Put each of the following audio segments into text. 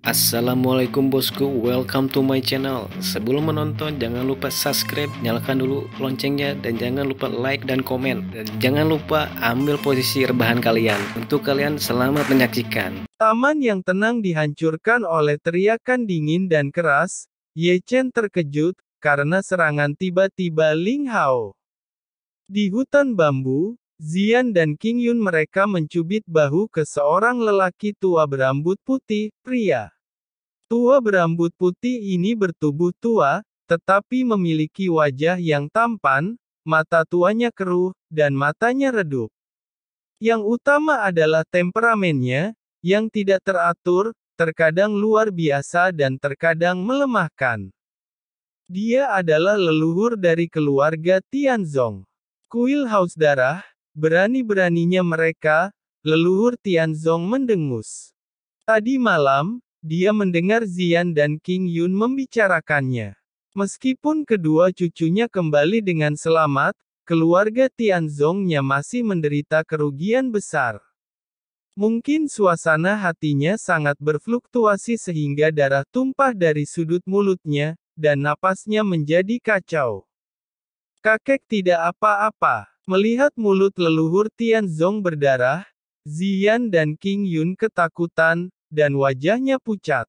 Assalamualaikum bosku, welcome to my channel Sebelum menonton jangan lupa subscribe, nyalakan dulu loncengnya Dan jangan lupa like dan komen Dan jangan lupa ambil posisi rebahan kalian Untuk kalian selamat menyaksikan Taman yang tenang dihancurkan oleh teriakan dingin dan keras Ye Chen terkejut, karena serangan tiba-tiba Ling Hao Di hutan bambu, Zian dan King Yun mereka mencubit bahu ke seorang lelaki tua berambut putih, pria. Tua berambut putih ini bertubuh tua, tetapi memiliki wajah yang tampan, mata tuanya keruh, dan matanya redup. Yang utama adalah temperamennya, yang tidak teratur, terkadang luar biasa dan terkadang melemahkan. Dia adalah leluhur dari keluarga Tianzong. Kuil Haus Darah, Berani-beraninya mereka, leluhur Tianzong mendengus. Tadi malam, dia mendengar Zian dan King Yun membicarakannya. Meskipun kedua cucunya kembali dengan selamat, keluarga Tianzongnya masih menderita kerugian besar. Mungkin suasana hatinya sangat berfluktuasi sehingga darah tumpah dari sudut mulutnya, dan napasnya menjadi kacau. Kakek tidak apa-apa. Melihat mulut leluhur Tian Zong berdarah, Zian dan King Yun ketakutan, dan wajahnya pucat.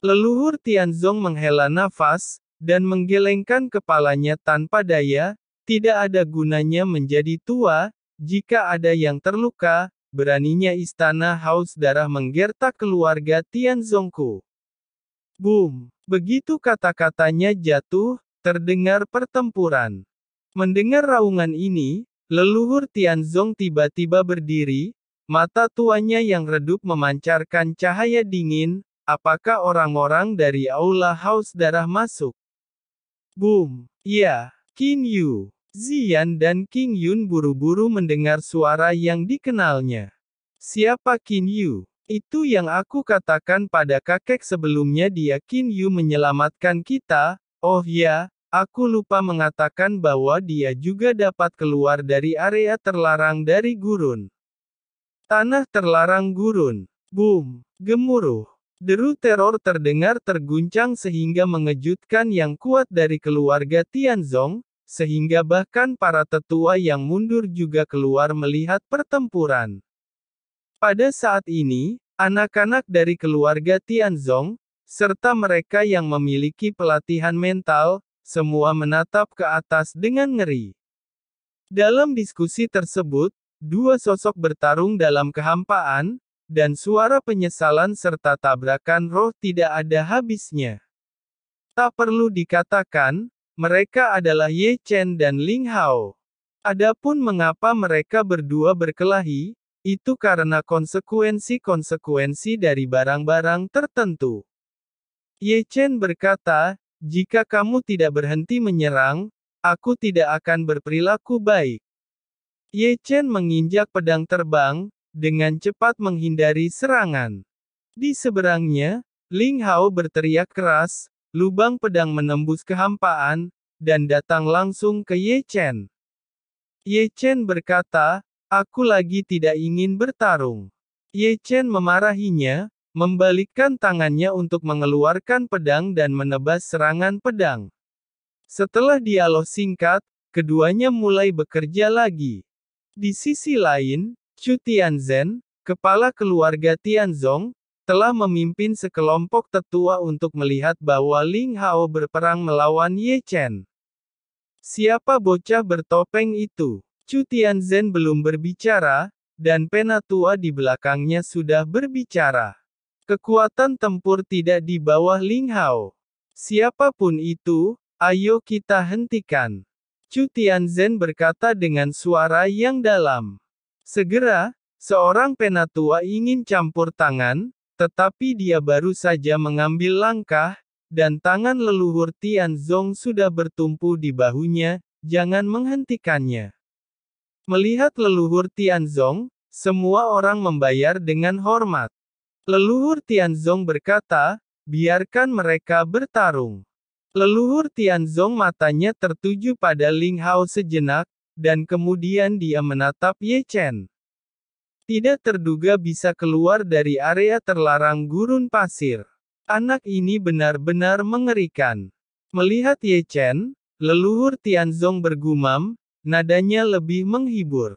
Leluhur Tian Zong menghela nafas, dan menggelengkan kepalanya tanpa daya, tidak ada gunanya menjadi tua, jika ada yang terluka, beraninya istana haus darah menggertak keluarga Tian Zongku. Boom! Begitu kata-katanya jatuh, terdengar pertempuran. Mendengar raungan ini, leluhur Tianzong tiba-tiba berdiri, mata tuanya yang redup memancarkan cahaya dingin, apakah orang-orang dari Aula House darah masuk? Boom! Ya, Qin Yu, Zian dan King Yun buru-buru mendengar suara yang dikenalnya. Siapa Qin Yu? Itu yang aku katakan pada kakek sebelumnya dia Qin Yu menyelamatkan kita, oh ya, Aku lupa mengatakan bahwa dia juga dapat keluar dari area terlarang dari gurun. Tanah terlarang gurun. Boom. Gemuruh. Deru teror terdengar terguncang sehingga mengejutkan yang kuat dari keluarga Tianzong, sehingga bahkan para tetua yang mundur juga keluar melihat pertempuran. Pada saat ini, anak-anak dari keluarga Tianzong, serta mereka yang memiliki pelatihan mental, semua menatap ke atas dengan ngeri. Dalam diskusi tersebut, dua sosok bertarung dalam kehampaan, dan suara penyesalan serta tabrakan roh tidak ada habisnya. Tak perlu dikatakan, mereka adalah Ye Chen dan Ling Hao. Adapun mengapa mereka berdua berkelahi, itu karena konsekuensi-konsekuensi dari barang-barang tertentu. Ye Chen berkata, jika kamu tidak berhenti menyerang, aku tidak akan berperilaku baik. Ye Chen menginjak pedang terbang, dengan cepat menghindari serangan. Di seberangnya, Ling Hao berteriak keras, lubang pedang menembus kehampaan, dan datang langsung ke Ye Chen. Ye Chen berkata, aku lagi tidak ingin bertarung. Ye Chen memarahinya, Membalikkan tangannya untuk mengeluarkan pedang dan menebas serangan pedang. Setelah dialog singkat, keduanya mulai bekerja lagi. Di sisi lain, Chu Tianzhen, kepala keluarga Tianzong, telah memimpin sekelompok tetua untuk melihat bahwa Ling Hao berperang melawan Ye Chen. Siapa bocah bertopeng itu? Chu Tianzhen belum berbicara, dan penatua di belakangnya sudah berbicara. Kekuatan tempur tidak di bawah Ling Hao. Siapapun itu, ayo kita hentikan. Chu Tianzhen berkata dengan suara yang dalam. Segera, seorang penatua ingin campur tangan, tetapi dia baru saja mengambil langkah, dan tangan leluhur Tianzong sudah bertumpu di bahunya, jangan menghentikannya. Melihat leluhur Tianzong, semua orang membayar dengan hormat. Leluhur Tianzong berkata, biarkan mereka bertarung. Leluhur Tianzong matanya tertuju pada Ling Hao sejenak, dan kemudian dia menatap Ye Chen. Tidak terduga bisa keluar dari area terlarang gurun pasir. Anak ini benar-benar mengerikan. Melihat Ye Chen, leluhur Tianzong bergumam, nadanya lebih menghibur.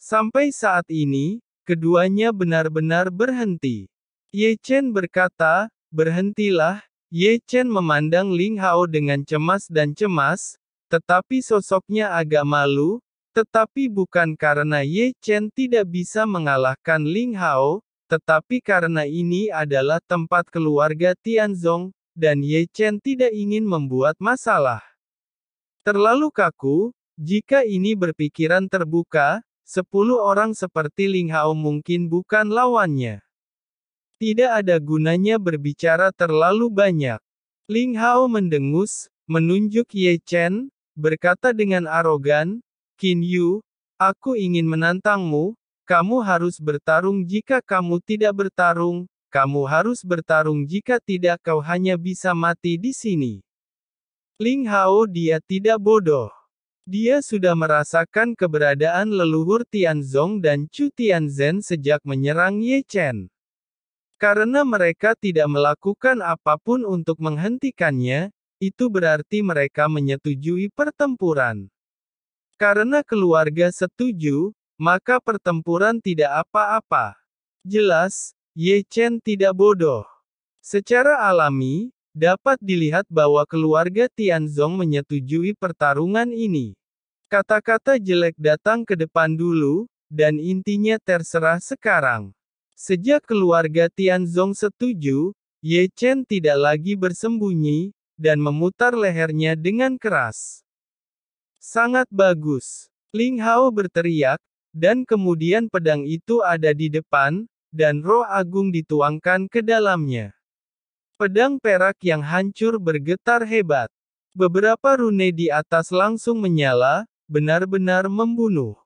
Sampai saat ini, keduanya benar-benar berhenti. Ye Chen berkata, berhentilah, Ye Chen memandang Ling Hao dengan cemas dan cemas, tetapi sosoknya agak malu, tetapi bukan karena Ye Chen tidak bisa mengalahkan Ling Hao, tetapi karena ini adalah tempat keluarga Tianzong, dan Ye Chen tidak ingin membuat masalah. Terlalu kaku, jika ini berpikiran terbuka, sepuluh orang seperti Ling Hao mungkin bukan lawannya. Tidak ada gunanya berbicara terlalu banyak. Ling Hao mendengus, menunjuk Ye Chen, berkata dengan arogan, Qin Yu, aku ingin menantangmu, kamu harus bertarung jika kamu tidak bertarung, kamu harus bertarung jika tidak kau hanya bisa mati di sini. Ling Hao dia tidak bodoh. Dia sudah merasakan keberadaan leluhur Tian Zong dan Chu Tian Zhen sejak menyerang Ye Chen. Karena mereka tidak melakukan apapun untuk menghentikannya, itu berarti mereka menyetujui pertempuran. Karena keluarga setuju, maka pertempuran tidak apa-apa. Jelas, Ye Chen tidak bodoh. Secara alami, dapat dilihat bahwa keluarga Tianzong menyetujui pertarungan ini. Kata-kata jelek datang ke depan dulu, dan intinya terserah sekarang. Sejak keluarga Tianzong setuju, Ye Chen tidak lagi bersembunyi, dan memutar lehernya dengan keras. Sangat bagus. Ling Hao berteriak, dan kemudian pedang itu ada di depan, dan roh agung dituangkan ke dalamnya. Pedang perak yang hancur bergetar hebat. Beberapa rune di atas langsung menyala, benar-benar membunuh.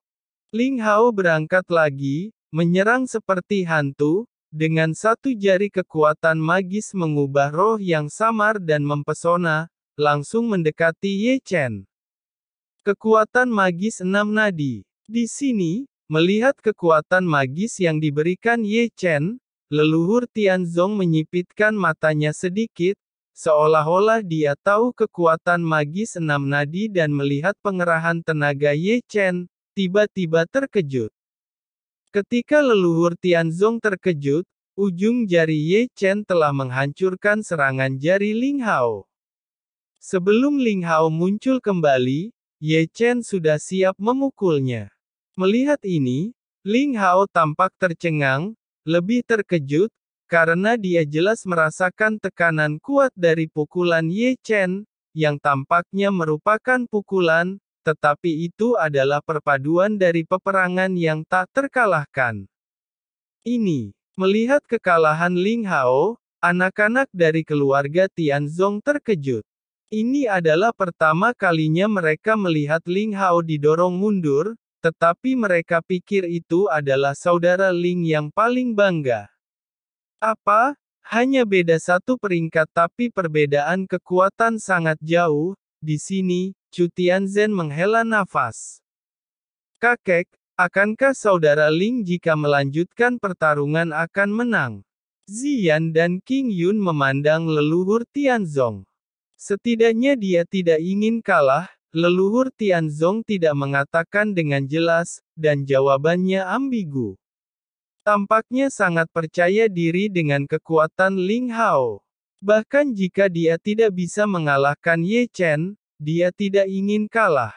Ling Hao berangkat lagi, menyerang seperti hantu, dengan satu jari kekuatan magis mengubah roh yang samar dan mempesona, langsung mendekati Ye Chen. Kekuatan magis enam nadi. Di sini, melihat kekuatan magis yang diberikan Ye Chen, leluhur Tianzong menyipitkan matanya sedikit, seolah-olah dia tahu kekuatan magis enam nadi dan melihat pengerahan tenaga Ye Chen, tiba-tiba terkejut. Ketika leluhur Tianzong terkejut, ujung jari Ye Chen telah menghancurkan serangan jari Ling Hao. Sebelum Ling Hao muncul kembali, Ye Chen sudah siap memukulnya. Melihat ini, Ling Hao tampak tercengang, lebih terkejut, karena dia jelas merasakan tekanan kuat dari pukulan Ye Chen, yang tampaknya merupakan pukulan tetapi itu adalah perpaduan dari peperangan yang tak terkalahkan. Ini, melihat kekalahan Ling Hao, anak-anak dari keluarga Tianzong terkejut. Ini adalah pertama kalinya mereka melihat Ling Hao didorong mundur, tetapi mereka pikir itu adalah saudara Ling yang paling bangga. Apa? Hanya beda satu peringkat tapi perbedaan kekuatan sangat jauh, di sini, Cutianzen menghela nafas. Kakek, akankah saudara Ling jika melanjutkan pertarungan akan menang? Zian dan King Yun memandang leluhur Tianzong. Setidaknya dia tidak ingin kalah, leluhur Tianzong tidak mengatakan dengan jelas, dan jawabannya ambigu. Tampaknya sangat percaya diri dengan kekuatan Ling Hao. Bahkan jika dia tidak bisa mengalahkan Ye Chen, dia tidak ingin kalah.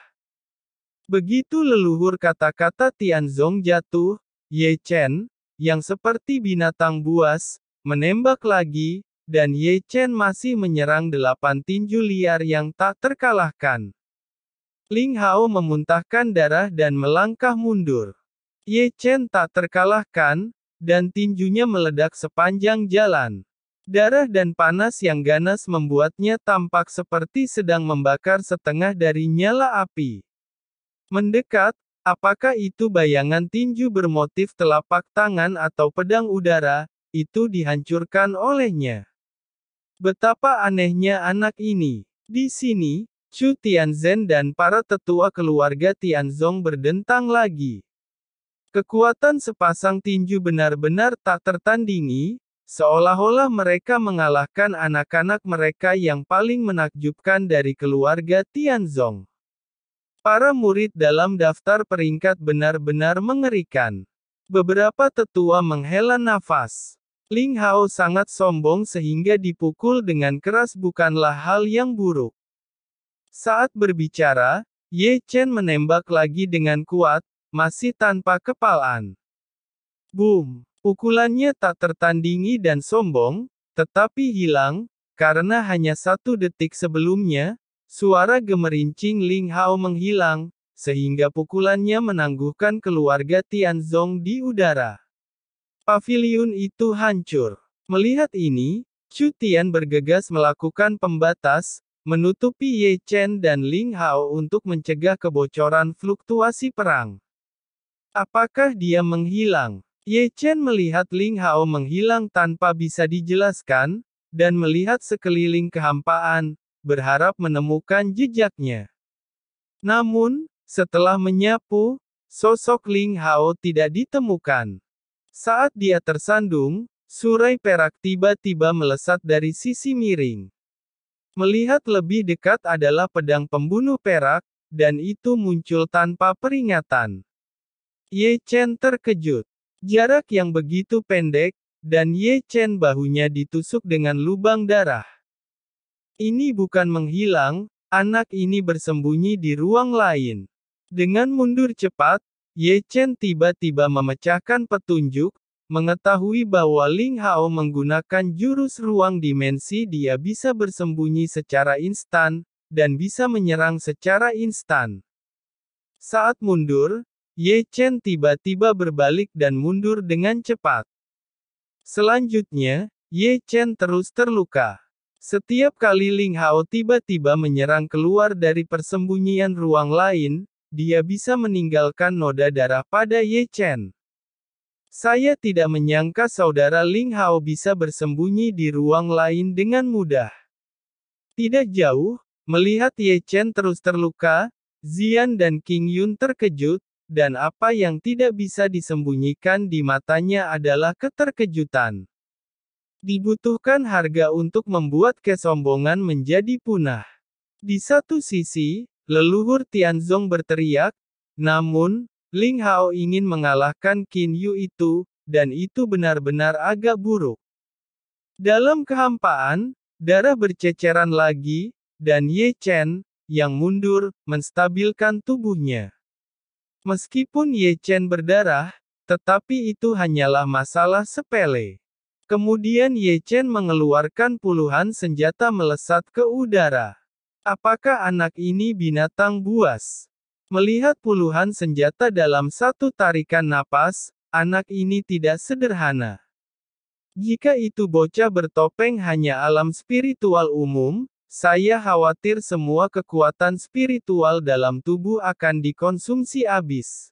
Begitu leluhur kata-kata Tianzong jatuh, Ye Chen, yang seperti binatang buas, menembak lagi, dan Ye Chen masih menyerang delapan tinju liar yang tak terkalahkan. Ling Hao memuntahkan darah dan melangkah mundur. Ye Chen tak terkalahkan, dan tinjunya meledak sepanjang jalan. Darah dan panas yang ganas membuatnya tampak seperti sedang membakar setengah dari nyala api. Mendekat, apakah itu bayangan tinju bermotif telapak tangan atau pedang udara, itu dihancurkan olehnya. Betapa anehnya anak ini. Di sini, Chu Tianzhen dan para tetua keluarga Tianzong berdentang lagi. Kekuatan sepasang tinju benar-benar tak tertandingi, Seolah-olah mereka mengalahkan anak-anak mereka yang paling menakjubkan dari keluarga Tianzong. Para murid dalam daftar peringkat benar-benar mengerikan. Beberapa tetua menghela nafas. Ling Hao sangat sombong sehingga dipukul dengan keras bukanlah hal yang buruk. Saat berbicara, Ye Chen menembak lagi dengan kuat, masih tanpa kepalan. Boom! Pukulannya tak tertandingi dan sombong, tetapi hilang, karena hanya satu detik sebelumnya, suara gemerincing Ling Hao menghilang, sehingga pukulannya menangguhkan keluarga Tianzong di udara. Paviliun itu hancur. Melihat ini, Chu Tian bergegas melakukan pembatas, menutupi Ye Chen dan Ling Hao untuk mencegah kebocoran fluktuasi perang. Apakah dia menghilang? Ye Chen melihat Ling Hao menghilang tanpa bisa dijelaskan, dan melihat sekeliling kehampaan, berharap menemukan jejaknya. Namun, setelah menyapu, sosok Ling Hao tidak ditemukan. Saat dia tersandung, surai perak tiba-tiba melesat dari sisi miring. Melihat lebih dekat adalah pedang pembunuh perak, dan itu muncul tanpa peringatan. Ye Chen terkejut. Jarak yang begitu pendek, dan Ye Chen bahunya ditusuk dengan lubang darah. Ini bukan menghilang, anak ini bersembunyi di ruang lain. Dengan mundur cepat, Ye Chen tiba-tiba memecahkan petunjuk, mengetahui bahwa Ling Hao menggunakan jurus ruang dimensi dia bisa bersembunyi secara instan, dan bisa menyerang secara instan. Saat mundur, Ye Chen tiba-tiba berbalik dan mundur dengan cepat. Selanjutnya, Ye Chen terus terluka. Setiap kali Ling Hao tiba-tiba menyerang keluar dari persembunyian ruang lain, dia bisa meninggalkan noda darah pada Ye Chen. Saya tidak menyangka saudara Ling Hao bisa bersembunyi di ruang lain dengan mudah. Tidak jauh, melihat Ye Chen terus terluka, Zian dan King Yun terkejut, dan apa yang tidak bisa disembunyikan di matanya adalah keterkejutan. Dibutuhkan harga untuk membuat kesombongan menjadi punah. Di satu sisi, leluhur Tianzong berteriak, namun, Ling Hao ingin mengalahkan Qin Yu itu, dan itu benar-benar agak buruk. Dalam kehampaan, darah berceceran lagi, dan Ye Chen, yang mundur, menstabilkan tubuhnya. Meskipun Ye Chen berdarah, tetapi itu hanyalah masalah sepele. Kemudian Ye Chen mengeluarkan puluhan senjata melesat ke udara. Apakah anak ini binatang buas? Melihat puluhan senjata dalam satu tarikan napas, anak ini tidak sederhana. Jika itu bocah bertopeng hanya alam spiritual umum, saya khawatir semua kekuatan spiritual dalam tubuh akan dikonsumsi habis.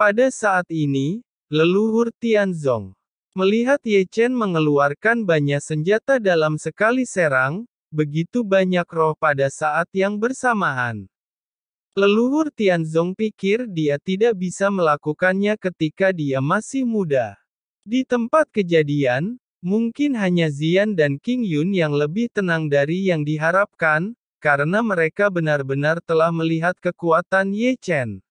Pada saat ini, leluhur Tianzong melihat Ye Chen mengeluarkan banyak senjata dalam sekali serang, begitu banyak roh pada saat yang bersamaan. Leluhur Tianzong pikir dia tidak bisa melakukannya ketika dia masih muda. Di tempat kejadian, Mungkin hanya Zian dan King Yun yang lebih tenang dari yang diharapkan, karena mereka benar-benar telah melihat kekuatan Ye Chen.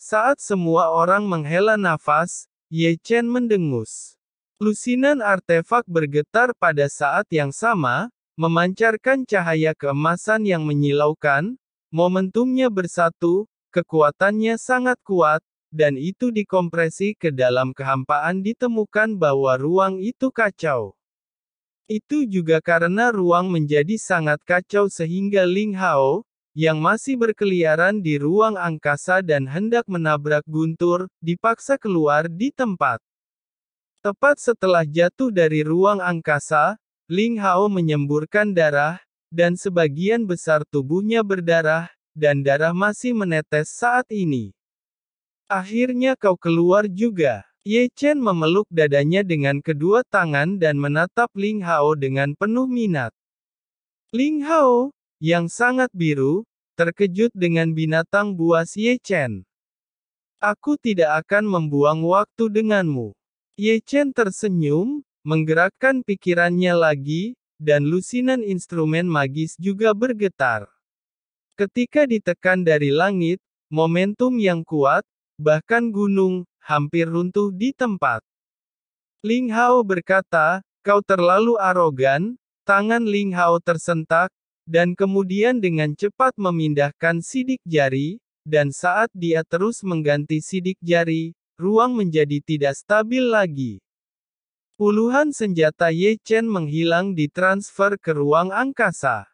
Saat semua orang menghela nafas, Ye Chen mendengus. Lusinan artefak bergetar pada saat yang sama, memancarkan cahaya keemasan yang menyilaukan, momentumnya bersatu, kekuatannya sangat kuat, dan itu dikompresi ke dalam kehampaan ditemukan bahwa ruang itu kacau. Itu juga karena ruang menjadi sangat kacau sehingga Ling Hao, yang masih berkeliaran di ruang angkasa dan hendak menabrak guntur, dipaksa keluar di tempat. Tepat setelah jatuh dari ruang angkasa, Ling Hao menyemburkan darah, dan sebagian besar tubuhnya berdarah, dan darah masih menetes saat ini. Akhirnya kau keluar juga. Ye Chen memeluk dadanya dengan kedua tangan dan menatap Ling Hao dengan penuh minat. Ling Hao, yang sangat biru, terkejut dengan binatang buas Ye Chen. Aku tidak akan membuang waktu denganmu. Ye Chen tersenyum, menggerakkan pikirannya lagi, dan lusinan instrumen magis juga bergetar. Ketika ditekan dari langit, momentum yang kuat, bahkan gunung, hampir runtuh di tempat. Ling Hao berkata, kau terlalu arogan, tangan Ling Hao tersentak, dan kemudian dengan cepat memindahkan sidik jari, dan saat dia terus mengganti sidik jari, ruang menjadi tidak stabil lagi. Puluhan senjata Ye Chen menghilang di transfer ke ruang angkasa.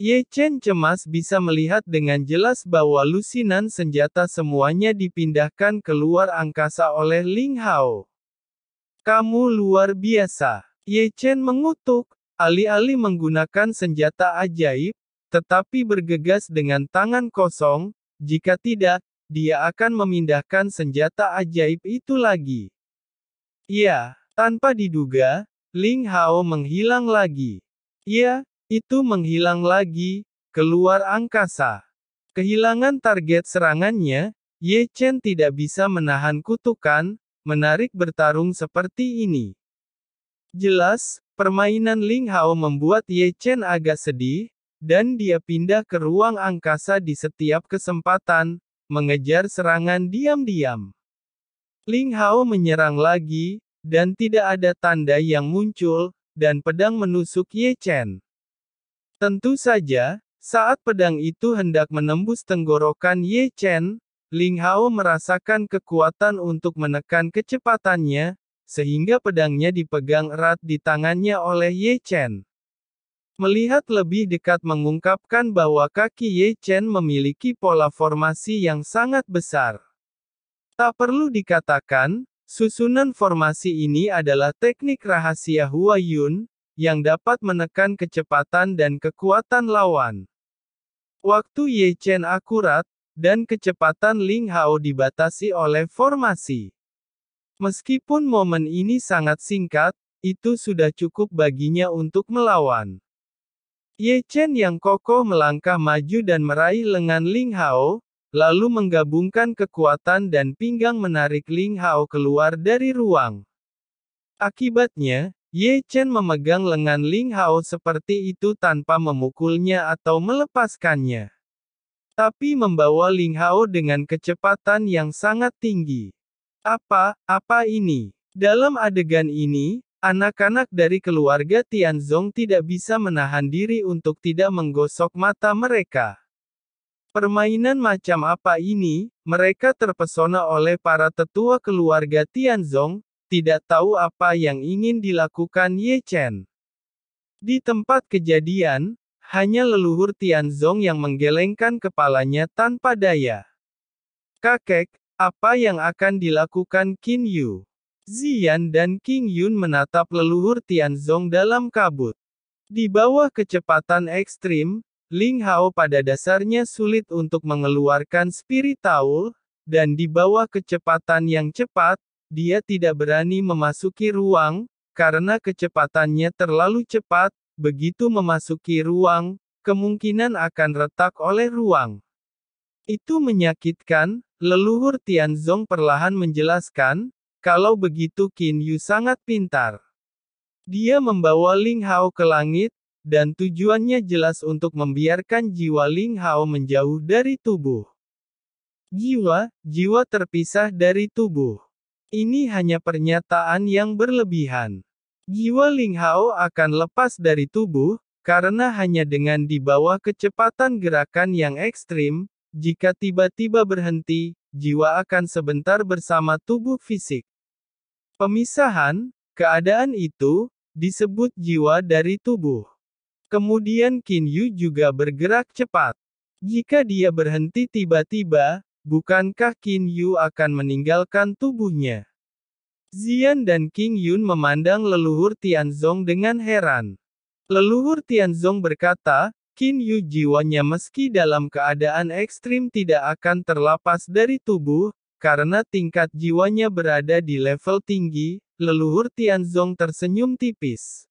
Ye Chen cemas bisa melihat dengan jelas bahwa lusinan senjata semuanya dipindahkan keluar angkasa oleh Ling Hao. Kamu luar biasa. Ye Chen mengutuk, alih-alih menggunakan senjata ajaib, tetapi bergegas dengan tangan kosong, jika tidak, dia akan memindahkan senjata ajaib itu lagi. Ya, tanpa diduga, Ling Hao menghilang lagi. Ya, itu menghilang lagi, keluar angkasa. Kehilangan target serangannya, Ye Chen tidak bisa menahan kutukan, menarik bertarung seperti ini. Jelas, permainan Ling Hao membuat Ye Chen agak sedih, dan dia pindah ke ruang angkasa di setiap kesempatan, mengejar serangan diam-diam. Ling Hao menyerang lagi, dan tidak ada tanda yang muncul, dan pedang menusuk Ye Chen. Tentu saja, saat pedang itu hendak menembus tenggorokan Ye Chen, Ling Hao merasakan kekuatan untuk menekan kecepatannya, sehingga pedangnya dipegang erat di tangannya oleh Ye Chen. Melihat lebih dekat mengungkapkan bahwa kaki Ye Chen memiliki pola formasi yang sangat besar. Tak perlu dikatakan, susunan formasi ini adalah teknik rahasia Huayun yang dapat menekan kecepatan dan kekuatan lawan. Waktu Ye Chen akurat, dan kecepatan Ling Hao dibatasi oleh formasi. Meskipun momen ini sangat singkat, itu sudah cukup baginya untuk melawan. Ye Chen yang kokoh melangkah maju dan meraih lengan Ling Hao, lalu menggabungkan kekuatan dan pinggang menarik Ling Hao keluar dari ruang. Akibatnya, Ye Chen memegang lengan Ling Hao seperti itu tanpa memukulnya atau melepaskannya. Tapi membawa Ling Hao dengan kecepatan yang sangat tinggi. Apa, apa ini? Dalam adegan ini, anak-anak dari keluarga Tianzong tidak bisa menahan diri untuk tidak menggosok mata mereka. Permainan macam apa ini? Mereka terpesona oleh para tetua keluarga Tianzong, tidak tahu apa yang ingin dilakukan Ye Chen. Di tempat kejadian, hanya leluhur Tianzong yang menggelengkan kepalanya tanpa daya. Kakek, apa yang akan dilakukan Qin Yu? Zian dan King Yun menatap leluhur Tianzong dalam kabut. Di bawah kecepatan ekstrim, Ling Hao pada dasarnya sulit untuk mengeluarkan spirit spiritual, dan di bawah kecepatan yang cepat, dia tidak berani memasuki ruang, karena kecepatannya terlalu cepat, begitu memasuki ruang, kemungkinan akan retak oleh ruang. Itu menyakitkan, leluhur Tianzong perlahan menjelaskan, kalau begitu Qin Yu sangat pintar. Dia membawa Ling Hao ke langit, dan tujuannya jelas untuk membiarkan jiwa Ling Hao menjauh dari tubuh. Jiwa, jiwa terpisah dari tubuh. Ini hanya pernyataan yang berlebihan. Jiwa Ling Hao akan lepas dari tubuh, karena hanya dengan di bawah kecepatan gerakan yang ekstrim, jika tiba-tiba berhenti, jiwa akan sebentar bersama tubuh fisik. Pemisahan, keadaan itu, disebut jiwa dari tubuh. Kemudian Qin Yu juga bergerak cepat. Jika dia berhenti tiba-tiba, Bukankah Qin Yu akan meninggalkan tubuhnya? Zian dan King Yun memandang leluhur Tianzong dengan heran. Leluhur Tianzong berkata, Qin Yu jiwanya meski dalam keadaan ekstrim tidak akan terlepas dari tubuh, karena tingkat jiwanya berada di level tinggi, leluhur Tianzong tersenyum tipis.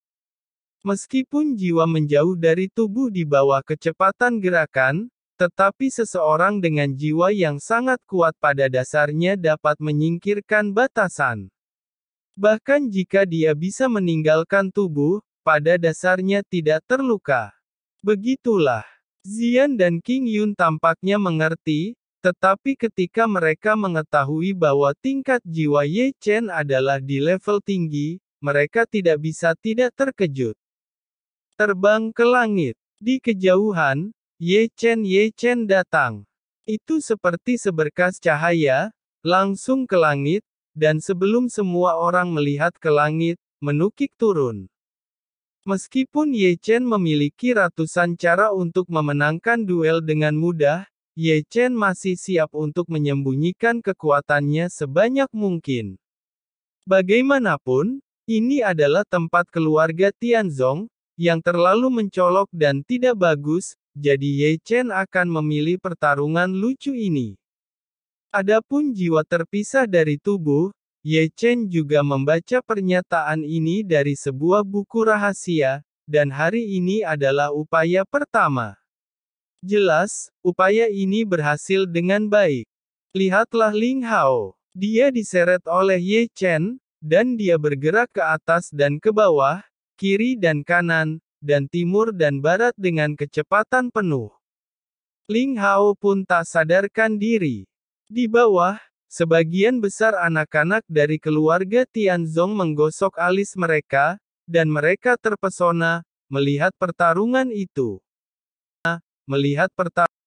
Meskipun jiwa menjauh dari tubuh di bawah kecepatan gerakan, tetapi seseorang dengan jiwa yang sangat kuat pada dasarnya dapat menyingkirkan batasan. Bahkan jika dia bisa meninggalkan tubuh, pada dasarnya tidak terluka. Begitulah. Zian dan King Yun tampaknya mengerti, tetapi ketika mereka mengetahui bahwa tingkat jiwa Ye Chen adalah di level tinggi, mereka tidak bisa tidak terkejut. Terbang ke langit. Di kejauhan, Ye Chen Ye Chen datang. Itu seperti seberkas cahaya, langsung ke langit, dan sebelum semua orang melihat ke langit, menukik turun. Meskipun Ye Chen memiliki ratusan cara untuk memenangkan duel dengan mudah, Ye Chen masih siap untuk menyembunyikan kekuatannya sebanyak mungkin. Bagaimanapun, ini adalah tempat keluarga Tianzong, yang terlalu mencolok dan tidak bagus, jadi Ye Chen akan memilih pertarungan lucu ini. Adapun jiwa terpisah dari tubuh, Ye Chen juga membaca pernyataan ini dari sebuah buku rahasia, dan hari ini adalah upaya pertama. Jelas, upaya ini berhasil dengan baik. Lihatlah Ling Hao. Dia diseret oleh Ye Chen, dan dia bergerak ke atas dan ke bawah, kiri dan kanan, dan timur dan barat dengan kecepatan penuh. Ling Hao pun tak sadarkan diri. Di bawah, sebagian besar anak-anak dari keluarga Tianzong menggosok alis mereka, dan mereka terpesona, melihat pertarungan itu. Melihat pertarungan